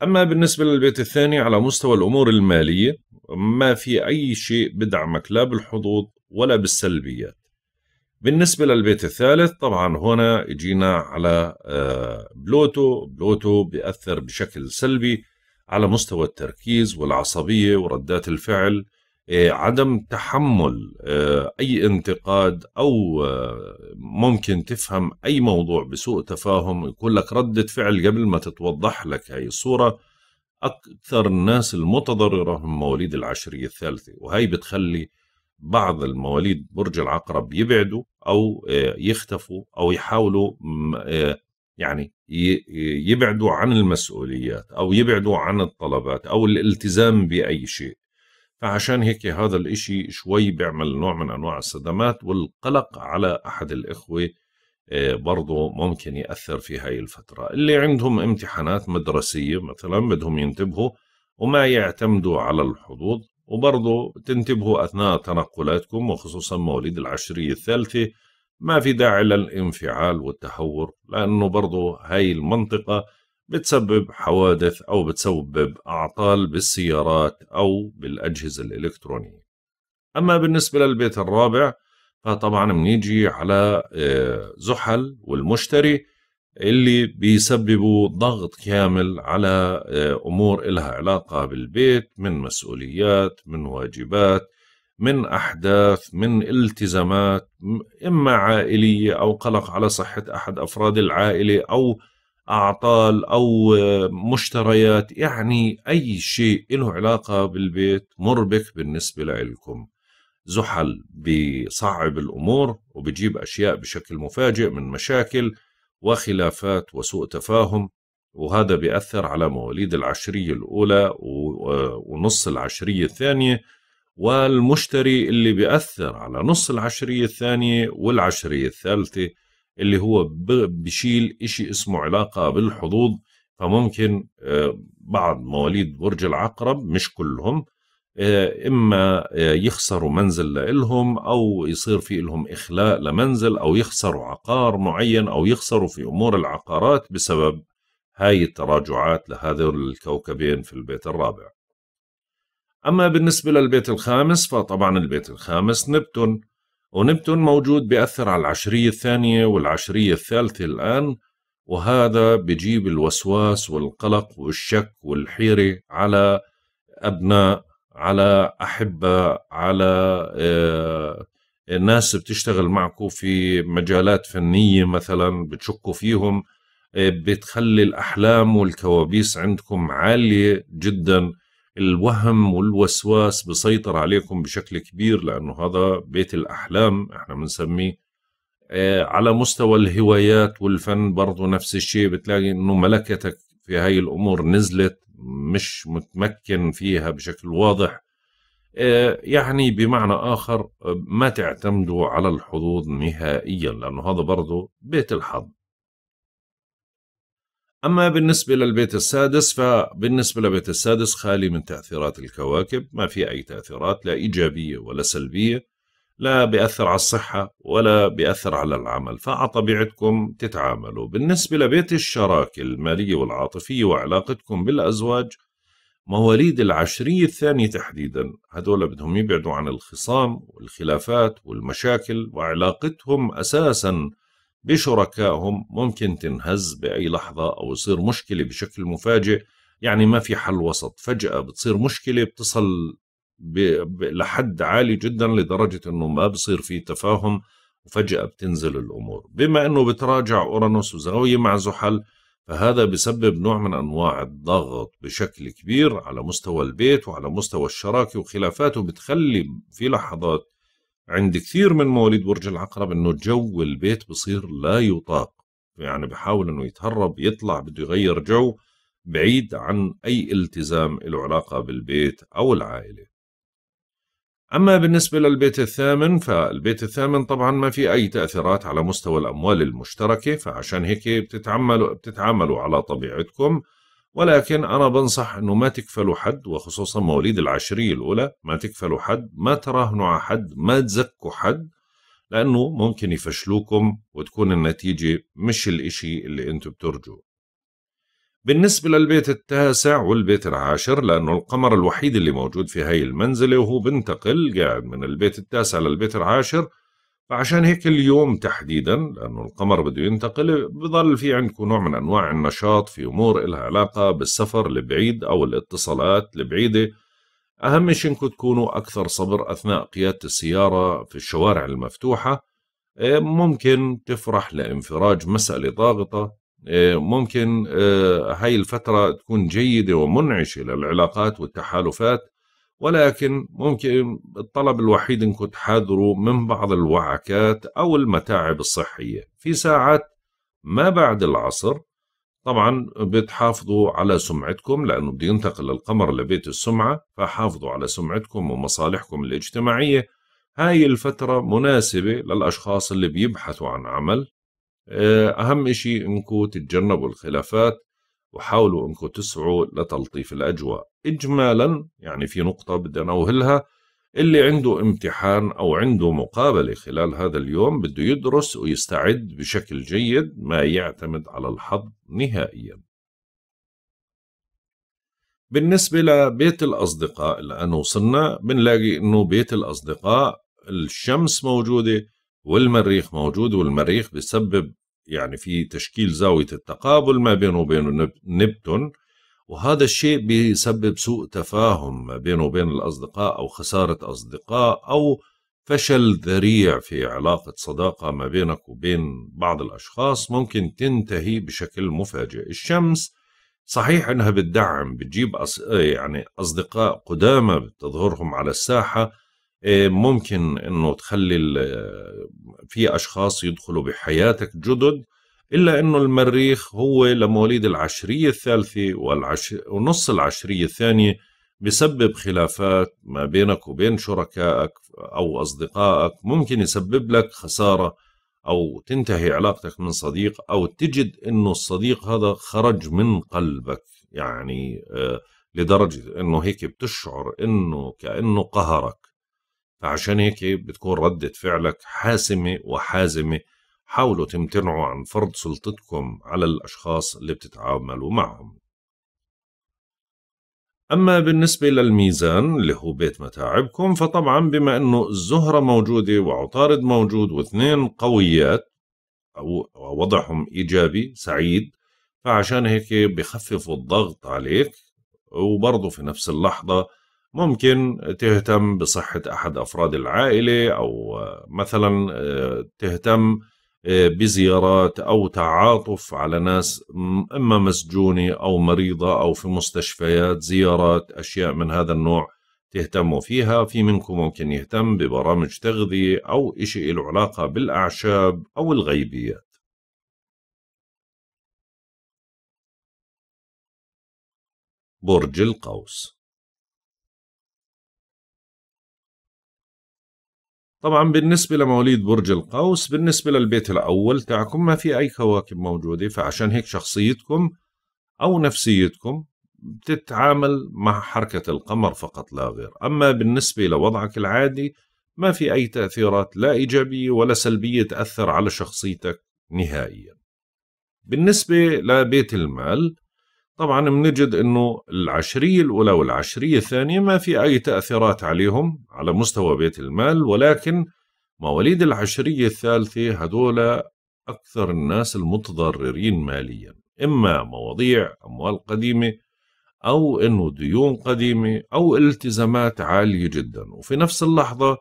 أما بالنسبة للبيت الثاني على مستوى الأمور المالية ما في أي شيء بدعمك لا بالحظوظ ولا بالسلبيات بالنسبة للبيت الثالث طبعا هنا جينا على آه، بلوتو بلوتو بيأثر بشكل سلبي على مستوى التركيز والعصبية وردات الفعل آه، عدم تحمل آه، اي انتقاد او آه، ممكن تفهم اي موضوع بسوء تفاهم يكون لك رده فعل قبل ما تتوضح لك هاي الصوره اكثر الناس المتضرره من مواليد العشريه الثالثه وهي بتخلي بعض المواليد برج العقرب يبعدوا او يختفوا او يحاولوا يعني يبعدوا عن المسؤوليات او يبعدوا عن الطلبات او الالتزام باي شيء فعشان هيك هذا الإشي شوي بيعمل نوع من أنواع الصدمات والقلق على أحد الإخوة آه، برضه ممكن يأثر في هاي الفترة اللي عندهم امتحانات مدرسية مثلا بدهم ينتبهوا وما يعتمدوا على الحظوظ وبرضه تنتبهوا أثناء تنقلاتكم وخصوصا مواليد العشرية الثالثة ما في داعي للانفعال والتهور لأنه برضه هاي المنطقة بتسبب حوادث أو بتسبب أعطال بالسيارات أو بالأجهزة الإلكترونية أما بالنسبة للبيت الرابع فطبعا بنيجي على آه، زحل والمشتري اللي بيسببوا ضغط كامل على آه، أمور إلها علاقة بالبيت من مسؤوليات من واجبات من أحداث من التزامات إما عائلية أو قلق على صحة أحد أفراد العائلة أو اعطال او مشتريات يعني اي شيء له علاقه بالبيت مربك بالنسبه لإلكم زحل بصعب الامور وبجيب اشياء بشكل مفاجئ من مشاكل وخلافات وسوء تفاهم وهذا بيأثر على مواليد العشرية الأولى ونص العشرية الثانية والمشتري اللي بيأثر على نص العشرية الثانية والعشرية الثالثة اللي هو بشيل إشي اسمه علاقة بالحظوظ فممكن آه، بعض مواليد برج العقرب مش كلهم آه، إما آه، يخسروا منزل لإلهم أو يصير في لهم إخلاء لمنزل أو يخسروا عقار معين أو يخسروا في أمور العقارات بسبب هاي التراجعات لهذول الكوكبين في البيت الرابع أما بالنسبة للبيت الخامس فطبعا البيت الخامس نبتون ونبتون موجود بيأثر على العشرية الثانية والعشرية الثالثة الآن وهذا بجيب الوسواس والقلق والشك والحيرة على أبناء على أحبة على آه، ناس بتشتغل معكم في مجالات فنية مثلا بتشكوا فيهم آه، بتخلي الأحلام والكوابيس عندكم عالية جدا الوهم والوسواس بيسيطر عليكم بشكل كبير لأنه هذا بيت الأحلام احنا بنسميه آه، على مستوى الهوايات والفن برضو نفس الشيء بتلاقي أنه ملكتك في هاي الأمور نزلت مش متمكن فيها بشكل واضح آه، يعني بمعنى آخر آه، ما تعتمدوا على الحظوظ نهائيا لأنه هذا برضو بيت الحظ أما بالنسبة للبيت السادس فبالنسبة للبيت السادس خالي من تأثيرات الكواكب ما في أي تأثيرات لا إيجابية ولا سلبية لا بيأثر على الصحة ولا بيأثر على العمل فعلى طبيعتكم تتعاملوا بالنسبة لبيت الشراكة المالية والعاطفية وعلاقتكم بالأزواج مواليد العشرية الثانية تحديدا هذول بدهم يبعدوا عن الخصام والخلافات والمشاكل وعلاقتهم أساساً بشركائهم ممكن تنهز بأي لحظة أو يصير مشكلة بشكل مفاجئ يعني ما في حل وسط فجأة بتصير مشكلة بتصل ب... ب... لحد عالي جدا لدرجة أنه ما بصير في تفاهم وفجأة بتنزل الأمور بما أنه بتراجع أورانوس وزاوية مع زحل فهذا بسبب نوع من أنواع الضغط بشكل كبير على مستوى البيت وعلى مستوى الشراكة وخلافاته بتخلي في لحظات عند كثير من مواليد برج العقرب انه جو البيت بصير لا يطاق يعني بحاول انه يتهرب يطلع بده يغير جو بعيد عن اي التزام له علاقه بالبيت او العائله اما بالنسبه للبيت الثامن فالبيت الثامن طبعا ما في اي تاثيرات على مستوى الاموال المشتركه فعشان هيك بتتعاملوا بتتعاملوا على طبيعتكم ولكن أنا بنصح أنه ما تكفلوا حد وخصوصا مواليد العشرية الأولى ما تكفلوا حد ما تراهنوا على حد ما تزكوا حد لأنه ممكن يفشلوكم وتكون النتيجة مش الإشي اللي أنتم بترجوه بالنسبة للبيت التاسع والبيت العاشر لأنه القمر الوحيد اللي موجود في هاي المنزلة وهو بنتقل قاعد من البيت التاسع للبيت العاشر فعشان هيك اليوم تحديدا لانه القمر بده ينتقل بضل في عندكم نوع من انواع النشاط في امور لها علاقه بالسفر البعيد او الاتصالات البعيده اهم شيء انكم تكونوا اكثر صبر اثناء قياده السياره في الشوارع المفتوحه إيه، ممكن تفرح لانفراج مساله ضاغطه إيه، ممكن إيه، هاي الفتره تكون جيده ومنعشه للعلاقات والتحالفات ولكن ممكن الطلب الوحيد انكم تحذروا من بعض الوعكات او المتاعب الصحيه في ساعات ما بعد العصر طبعا بتحافظوا على سمعتكم لانه بده ينتقل القمر لبيت السمعه فحافظوا على سمعتكم ومصالحكم الاجتماعيه هاي الفتره مناسبه للاشخاص اللي بيبحثوا عن عمل آه، اهم شيء انكم تتجنبوا الخلافات وحاولوا انكم تسعوا لتلطيف الاجواء اجمالا يعني في نقطه بدي انوهلها اللي عنده امتحان او عنده مقابله خلال هذا اليوم بده يدرس ويستعد بشكل جيد ما يعتمد على الحظ نهائيا بالنسبة لبيت الأصدقاء الآن وصلنا بنلاقي إنه بيت الأصدقاء الشمس موجودة والمريخ موجود والمريخ بسبب يعني في تشكيل زاوية التقابل ما بينه وبين نبتون وهذا الشيء بيسبب سوء تفاهم ما بينه وبين الأصدقاء أو خسارة أصدقاء أو فشل ذريع في علاقة صداقة ما بينك وبين بعض الأشخاص ممكن تنتهي بشكل مفاجئ الشمس صحيح أنها بتدعم بتجيب أص... يعني أصدقاء قدامى بتظهرهم على الساحة آه، ممكن انه تخلي في اشخاص يدخلوا بحياتك جدد الا انه المريخ هو لمواليد العشريه الثالثه والعش... ونص العشريه الثانيه بسبب خلافات ما بينك وبين شركائك او اصدقائك ممكن يسبب لك خساره او تنتهي علاقتك من صديق او تجد انه الصديق هذا خرج من قلبك يعني آه، لدرجه انه هيك بتشعر انه كانه قهرك عشان هيك إيه، بتكون ردة فعلك حاسمة وحازمة حاولوا تمتنعوا عن فرض سلطتكم على الأشخاص اللي بتتعاملوا معهم أما بالنسبة للميزان اللي هو بيت متاعبكم فطبعا بما أنه الزهرة موجودة وعطارد موجود واثنين قويات أو وضعهم إيجابي سعيد فعشان هيك بخففوا الضغط عليك وبرضه في نفس اللحظة ممكن تهتم بصحة أحد أفراد العائلة أو آه، مثلا آه، تهتم آه، بزيارات أو تعاطف على ناس إما مسجونة أو مريضة أو في مستشفيات زيارات أشياء من هذا النوع تهتموا فيها في منكم ممكن يهتم ببرامج تغذية أو إشي له علاقة بالأعشاب أو الغيبيات برج القوس طبعا بالنسبة لمواليد برج القوس بالنسبة للبيت الأول تاعكم ما في أي كواكب موجودة فعشان هيك شخصيتكم أو نفسيتكم بتتعامل مع حركة القمر فقط لا غير أما بالنسبة لوضعك العادي ما في أي تأثيرات لا إيجابية ولا سلبية تأثر على شخصيتك نهائيا بالنسبة لبيت المال طبعا بنجد انه العشريه الاولى والعشريه الثانيه ما في اي تاثيرات عليهم على مستوى بيت المال ولكن مواليد العشريه الثالثه هذول اكثر الناس المتضررين ماليا اما مواضيع اموال قديمه او انه ديون قديمه او التزامات عاليه جدا وفي نفس اللحظه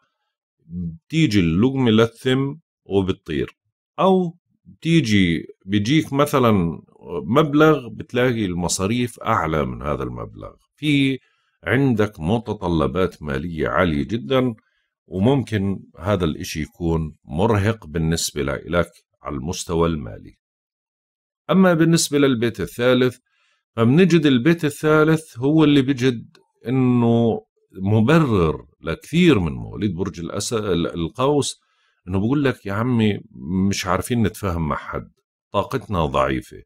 بتيجي اللقمه للثم وبتطير او بتيجي بيجيك مثلا مبلغ بتلاقي المصاريف أعلى من هذا المبلغ في عندك متطلبات مالية عالية جدا وممكن هذا الإشي يكون مرهق بالنسبة لك على المستوى المالي أما بالنسبة للبيت الثالث فبنجد البيت الثالث هو اللي بجد أنه مبرر لكثير من مواليد برج الأسد القوس أنه بقول لك يا عمي مش عارفين نتفاهم مع حد طاقتنا ضعيفة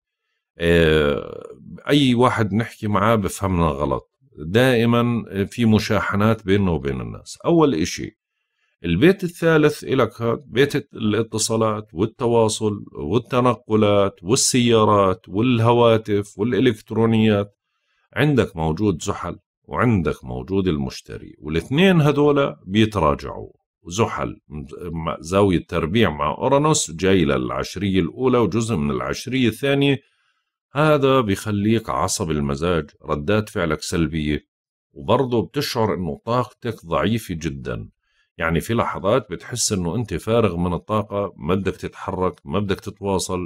آه، اي واحد بنحكي معاه بفهمنا غلط دائما في مشاحنات بيننا وبين الناس اول اشي البيت الثالث لك بيت الاتصالات والتواصل والتنقلات والسيارات والهواتف والإلكترونيات عندك موجود زحل وعندك موجود المشتري والاثنين هذولا بيتراجعوا زحل زاوية تربيع مع أورانوس جاي للعشرية الأولى وجزء من العشرية الثانية هذا بيخليك عصب المزاج ردات فعلك سلبية وبرضه بتشعر انه طاقتك ضعيفة جدا يعني في لحظات بتحس انه انت فارغ من الطاقة ما بدك تتحرك ما بدك تتواصل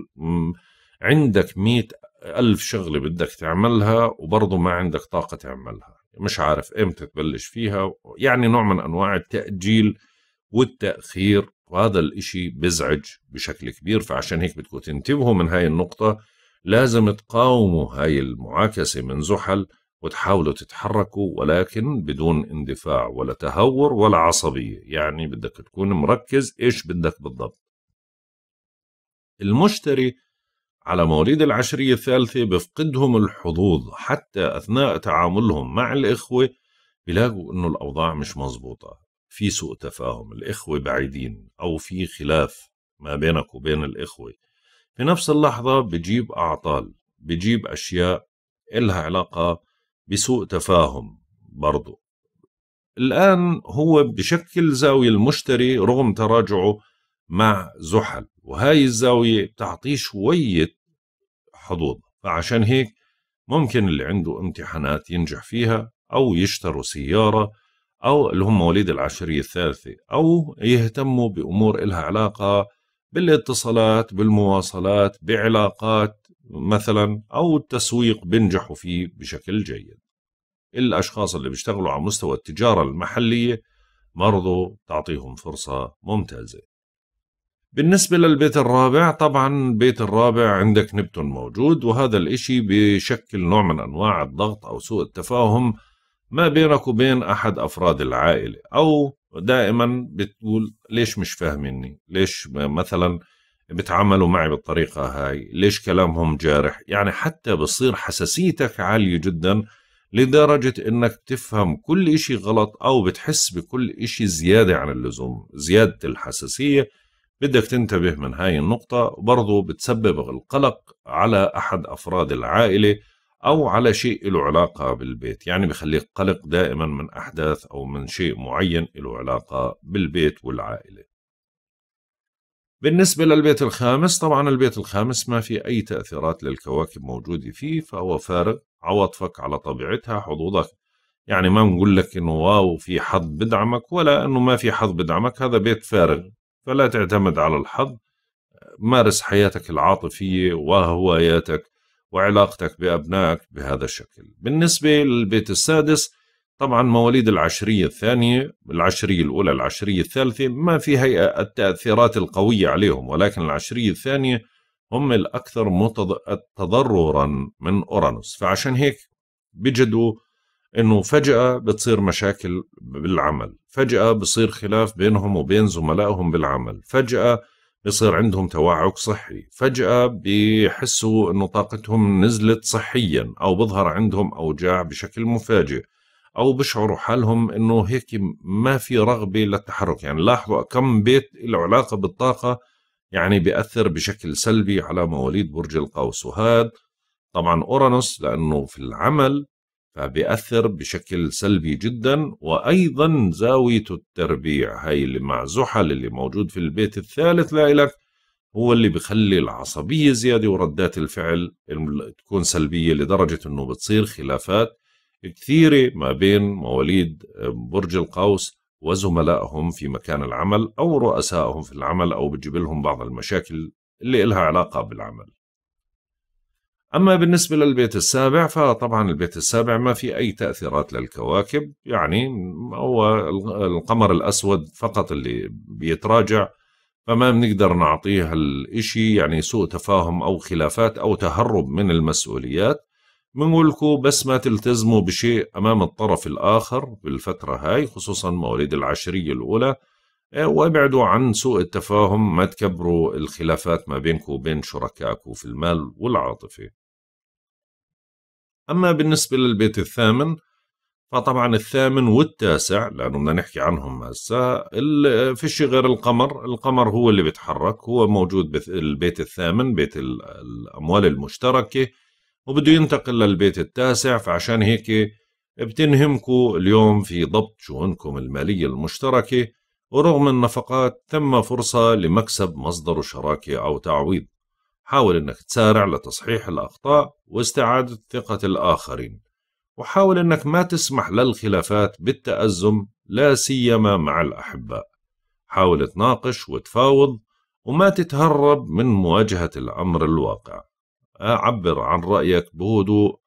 عندك مئة ألف شغلة بدك تعملها وبرضه ما عندك طاقة تعملها مش عارف امتى تبلش فيها يعني نوع من أنواع التأجيل والتأخير وهذا الإشي بزعج بشكل كبير فعشان هيك بدكم تنتبهوا من هاي النقطة لازم تقاوموا هاي المعاكسة من زحل وتحاولوا تتحركوا ولكن بدون اندفاع ولا تهور ولا عصبية يعني بدك تكون مركز إيش بدك بالضبط المشتري على مواليد العشرية الثالثة بفقدهم الحظوظ حتى أثناء تعاملهم مع الإخوة بلاقوا أنه الأوضاع مش مزبوطة في سوء تفاهم الإخوة بعيدين أو في خلاف ما بينك وبين الإخوة في نفس اللحظة بجيب أعطال بجيب أشياء إلها علاقة بسوء تفاهم برضو الآن هو بشكل زاوية المشتري رغم تراجعه مع زحل وهاي الزاوية بتعطيه شوية حظوظ فعشان هيك ممكن اللي عنده امتحانات ينجح فيها أو يشتروا سيارة أو اللي هم مواليد العشرية الثالثة أو يهتموا بأمور إلها علاقة بالاتصالات بالمواصلات بعلاقات مثلا أو التسويق بينجحوا فيه بشكل جيد الأشخاص اللي بيشتغلوا على مستوى التجارة المحلية مرضوا تعطيهم فرصة ممتازة بالنسبة للبيت الرابع طبعا البيت الرابع عندك نبتون موجود وهذا الاشي بشكل نوع من انواع الضغط او سوء التفاهم ما بينك وبين احد افراد العائلة او دائما بتقول ليش مش فاهميني ليش مثلا بتعاملوا معي بالطريقة هاي ليش كلامهم جارح يعني حتى بصير حساسيتك عالية جدا لدرجة انك تفهم كل اشي غلط او بتحس بكل اشي زيادة عن اللزوم زيادة الحساسية بدك تنتبه من هاي النقطة وبرضو بتسبب القلق على احد افراد العائلة أو على شيء له علاقة بالبيت يعني بخليك قلق دائما من أحداث أو من شيء معين له علاقة بالبيت والعائلة بالنسبة للبيت الخامس طبعا البيت الخامس ما في أي تأثيرات للكواكب موجودة فيه فهو فارغ عواطفك على طبيعتها حظوظك يعني ما بنقول لك انه واو في حظ بدعمك ولا انه ما في حظ بدعمك هذا بيت فارغ فلا تعتمد على الحظ مارس حياتك العاطفية وهواياتك وعلاقتك بأبنائك بهذا الشكل بالنسبة للبيت السادس طبعا مواليد العشرية الثانية العشرية الأولى العشرية الثالثة ما في هيئة التأثيرات القوية عليهم ولكن العشرية الثانية هم الأكثر تضررا من أورانوس فعشان هيك بيجدوا انه فجأة بتصير مشاكل بالعمل فجأة بصير خلاف بينهم وبين زملائهم بالعمل فجأة بصير عندهم توعك صحي فجأة بيحسوا أنه طاقتهم نزلت صحيا أو بظهر عندهم أوجاع بشكل مفاجئ أو بشعروا حالهم أنه هيك ما في رغبة للتحرك يعني لاحظوا كم بيت له علاقة بالطاقة يعني بيأثر بشكل سلبي على مواليد برج القوس وهذا طبعا أورانوس لأنه في العمل فبيأثر بشكل سلبي جدا وأيضا زاوية التربيع هاي اللي مع زحل اللي موجود في البيت الثالث لإلك هو اللي بخلي العصبية زيادة وردات الفعل تكون سلبية لدرجة أنه بتصير خلافات كثيرة ما بين مواليد آه، برج القوس وزملائهم في مكان العمل أو رؤسائهم في العمل أو بتجيب لهم بعض المشاكل اللي إلها علاقة بالعمل أما بالنسبة للبيت السابع فطبعا البيت السابع ما في أي تأثيرات للكواكب يعني هو القمر الأسود فقط اللي بيتراجع فما بنقدر نعطيه الإشي يعني سوء تفاهم أو خلافات أو تهرب من المسؤوليات بنقول لكم بس ما تلتزموا بشيء أمام الطرف الآخر بالفترة هاي خصوصا مواليد العشرية الأولى آه، وابعدوا عن سوء التفاهم ما تكبروا الخلافات ما بينكم وبين شركائكم في المال والعاطفة أما بالنسبة للبيت الثامن فطبعا الثامن والتاسع لأنه بدنا نحكي عنهم هسا فيش غير القمر القمر هو اللي بيتحرك هو موجود بالبيت الثامن بيت الأموال المشتركة وبده ينتقل للبيت التاسع فعشان هيك بتنهمكوا اليوم في ضبط شؤونكم المالية المشتركة ورغم النفقات ثم فرصة لمكسب مصدر شراكة أو تعويض حاول أنك تسارع لتصحيح الأخطاء واستعادة ثقة الآخرين وحاول أنك ما تسمح للخلافات بالتأزم لا سيما مع الأحباء حاول تناقش وتفاوض وما تتهرب من مواجهة الأمر الواقع عبر عن رأيك بهدوء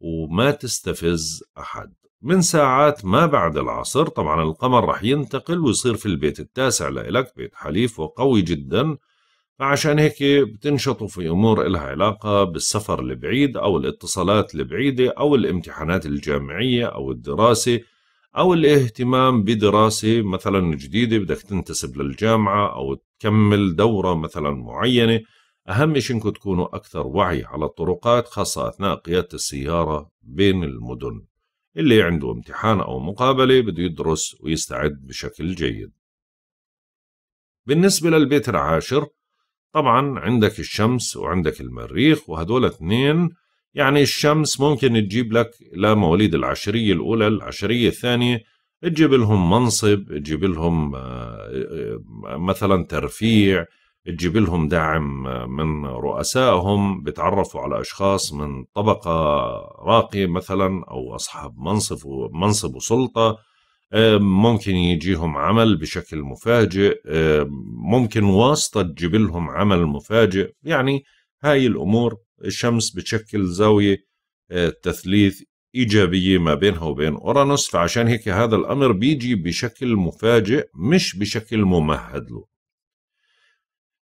وما تستفز أحد من ساعات ما بعد العصر طبعا القمر رح ينتقل ويصير في البيت التاسع لإلك بيت حليف وقوي جدا فعشان هيك بتنشطوا في أمور إلها علاقة بالسفر البعيد أو الاتصالات البعيدة أو الامتحانات الجامعية أو الدراسة أو الاهتمام بدراسة مثلا جديدة بدك تنتسب للجامعة أو تكمل دورة مثلا معينة أهم شيء إنكم تكونوا أكثر وعي على الطرقات خاصة أثناء قيادة السيارة بين المدن اللي عنده امتحان أو مقابلة بده يدرس ويستعد بشكل جيد بالنسبة للبيت العاشر طبعا عندك الشمس وعندك المريخ وهدول اثنين يعني الشمس ممكن تجيب لك لمواليد العشرية الأولى العشرية الثانية تجيب لهم منصب تجيب لهم آه، آه، آه، مثلا ترفيع تجيب لهم دعم من رؤسائهم بتعرفوا على أشخاص من طبقة راقية مثلا أو أصحاب منصب منصب وسلطة ممكن يجيهم عمل بشكل مفاجئ ممكن واسطة تجيب لهم عمل مفاجئ يعني هاي الأمور الشمس بتشكل زاوية آه، تثليث إيجابية ما بينها وبين أورانوس فعشان هيك هذا الأمر بيجي بشكل مفاجئ مش بشكل ممهد له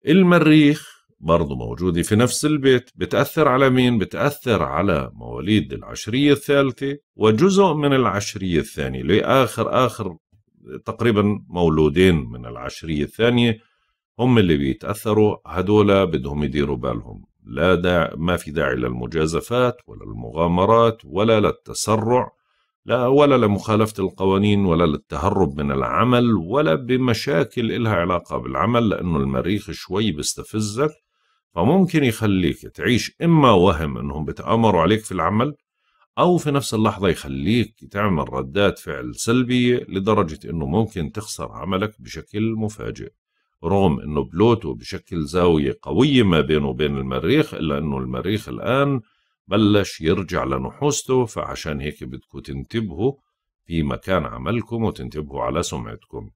المريخ برضو موجودة في نفس البيت بتأثر على مين؟ بتأثر على مواليد العشرية الثالثة وجزء من العشرية الثانية لآخر آخر تقريبا مولودين من العشرية الثانية هم اللي بيتأثروا هدول بدهم يديروا بالهم لا داع ما في داعي للمجازفات ولا المغامرات ولا للتسرع لا ولا لمخالفة القوانين ولا للتهرب من العمل ولا بمشاكل إلها علاقة بالعمل لأنه المريخ شوي بيستفزك فممكن يخليك تعيش إما وهم أنهم بتآمروا عليك في العمل أو في نفس اللحظة يخليك تعمل ردات فعل سلبية لدرجة أنه ممكن تخسر عملك بشكل مفاجئ رغم أنه بلوتو بشكل زاوية قوية ما بينه وبين المريخ إلا أنه المريخ الآن بلش يرجع لنحوسته فعشان هيك بدكم تنتبهوا في مكان عملكم وتنتبهوا على سمعتكم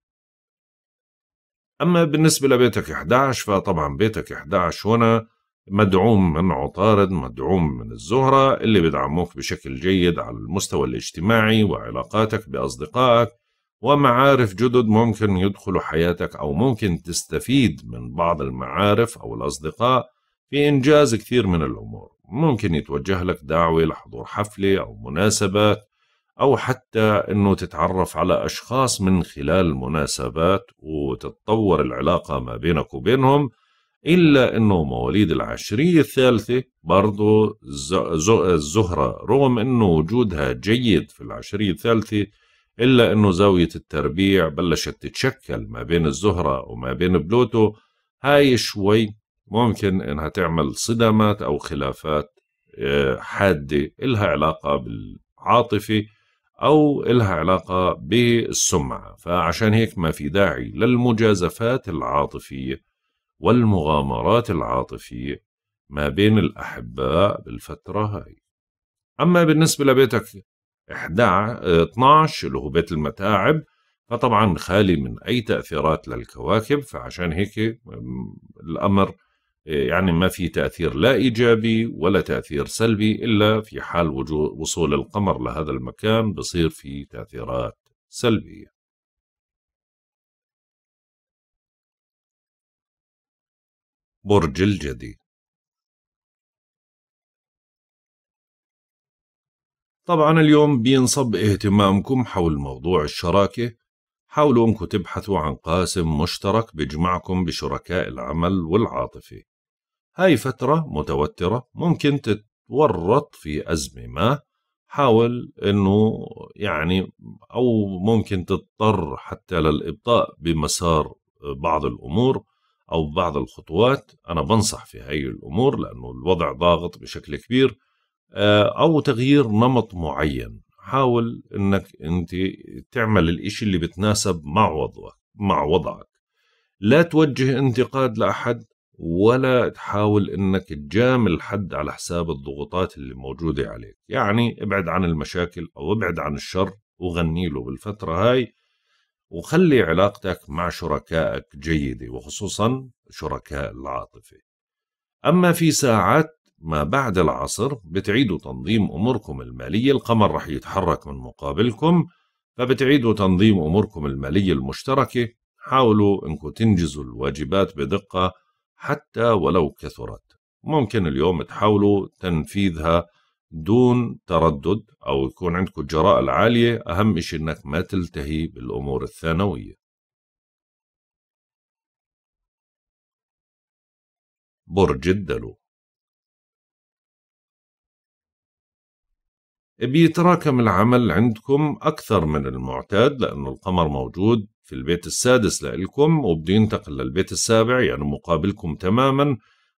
أما بالنسبة لبيتك 11 فطبعا بيتك 11 هنا مدعوم من عطارد مدعوم من الزهرة اللي بدعموك بشكل جيد على المستوى الاجتماعي وعلاقاتك بأصدقائك ومعارف جدد ممكن يدخلوا حياتك أو ممكن تستفيد من بعض المعارف أو الأصدقاء في إنجاز كثير من الأمور ممكن يتوجه لك دعوة لحضور حفلة أو مناسبات أو حتى أنه تتعرف على أشخاص من خلال المناسبات وتتطور العلاقة ما بينك وبينهم إلا أنه مواليد العشرية الثالثة برضو الزهرة رغم أنه وجودها جيد في العشرية الثالثة إلا أنه زاوية التربيع بلشت تتشكل ما بين الزهرة وما بين بلوتو هاي شوي ممكن انها تعمل صدمات او خلافات آه، حاده إلها علاقه بالعاطفه او إلها علاقه بالسمعه فعشان هيك ما في داعي للمجازفات العاطفيه والمغامرات العاطفيه ما بين الاحباء بالفتره هاي اما بالنسبه لبيتك 11 12 اللي هو بيت المتاعب فطبعا خالي من اي تاثيرات للكواكب فعشان هيك الامر يعني ما في تأثير لا إيجابي ولا تأثير سلبي إلا في حال وصول القمر لهذا المكان بصير في تأثيرات سلبية برج الجدي طبعا اليوم بينصب اهتمامكم حول موضوع الشراكة حاولوا انكم تبحثوا عن قاسم مشترك بيجمعكم بشركاء العمل والعاطفة هاي فترة متوترة ممكن تتورط في أزمة ما حاول انه يعني او ممكن تضطر حتى للابطاء بمسار بعض الامور او بعض الخطوات انا بنصح في هاي الامور لانه الوضع ضاغط بشكل كبير آه، او تغيير نمط معين حاول انك انت تعمل الاشي اللي بتناسب مع وضعك مع وضعك لا توجه انتقاد لاحد ولا تحاول انك تجامل حد على حساب الضغوطات اللي موجوده عليك يعني ابعد عن المشاكل او ابعد عن الشر وغني له بالفتره هاي وخلي علاقتك مع شركائك جيده وخصوصا شركاء العاطفه اما في ساعات ما بعد العصر بتعيدوا تنظيم اموركم الماليه القمر رح يتحرك من مقابلكم فبتعيدوا تنظيم اموركم الماليه المشتركه حاولوا انكم تنجزوا الواجبات بدقه حتى ولو كثرت ممكن اليوم تحاولوا تنفيذها دون تردد او يكون عندكم الجراءه العاليه اهم شيء انك ما تلتهي بالامور الثانويه برج الدلو بيتراكم العمل عندكم أكثر من المعتاد لأنه القمر موجود في البيت السادس لإلكم وبينتقل للبيت السابع يعني مقابلكم تماما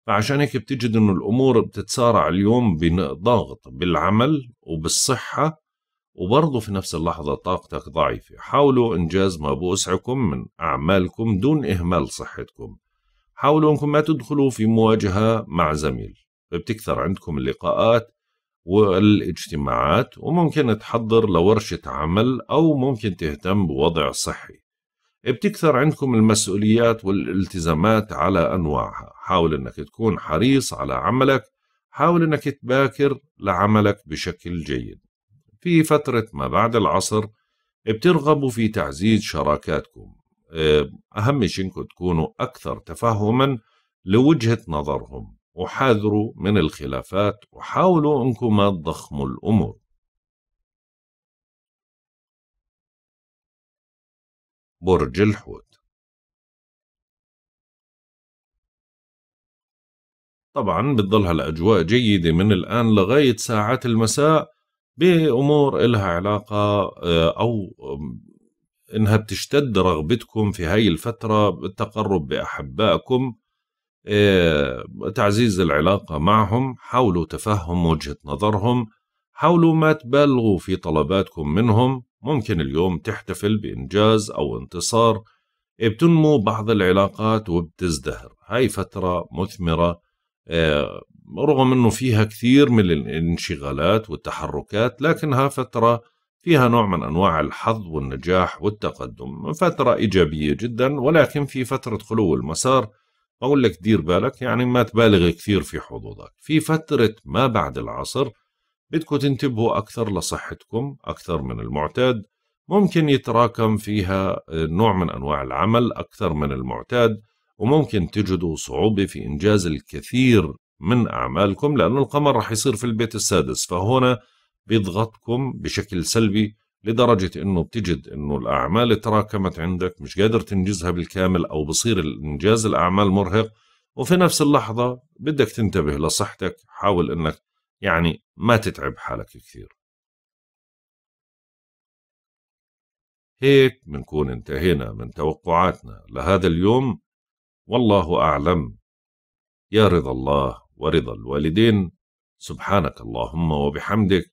فعشان هيك بتجد إنه الأمور بتتسارع اليوم بضغط بالعمل وبالصحة وبرضه في نفس اللحظة طاقتك ضعيفة حاولوا إنجاز ما بوسعكم من أعمالكم دون إهمال صحتكم حاولوا أنكم ما تدخلوا في مواجهة مع زميل فبتكثر عندكم اللقاءات والاجتماعات وممكن تحضر لورشة عمل أو ممكن تهتم بوضع صحي بتكثر عندكم المسؤوليات والالتزامات على أنواعها حاول أنك تكون حريص على عملك حاول أنك تباكر لعملك بشكل جيد في فترة ما بعد العصر بترغبوا في تعزيز شراكاتكم آه، أهم شيء أنكم تكونوا أكثر تفهما لوجهة نظرهم وحاذروا من الخلافات وحاولوا أنكم ما تضخموا الأمور برج الحوت طبعا بتضل هالأجواء جيدة من الآن لغاية ساعات المساء بأمور إلها علاقة آه، أو إنها بتشتد رغبتكم في هاي الفترة بالتقرب بأحبائكم إيه، تعزيز العلاقه معهم حاولوا تفهم وجهه نظرهم حاولوا ما تبالغوا في طلباتكم منهم ممكن اليوم تحتفل بانجاز او انتصار بتنمو بعض العلاقات وبتزدهر هاي فتره مثمره إيه، رغم انه فيها كثير من الانشغالات والتحركات لكنها فتره فيها نوع من انواع الحظ والنجاح والتقدم فتره ايجابيه جدا ولكن في فتره خلو المسار بقول لك دير بالك يعني ما تبالغ كثير في حظوظك في فترة ما بعد العصر بدكم تنتبهوا أكثر لصحتكم أكثر من المعتاد ممكن يتراكم فيها آه، نوع من أنواع العمل أكثر من المعتاد وممكن تجدوا صعوبة في إنجاز الكثير من أعمالكم لأن القمر رح يصير في البيت السادس فهنا بيضغطكم بشكل سلبي لدرجة انه بتجد انه الاعمال تراكمت عندك مش قادر تنجزها بالكامل او بصير انجاز الاعمال مرهق وفي نفس اللحظة بدك تنتبه لصحتك حاول انك يعني ما تتعب حالك كثير هيك بنكون انتهينا من توقعاتنا لهذا اليوم والله أعلم يا رضا الله ورضا الوالدين سبحانك اللهم وبحمدك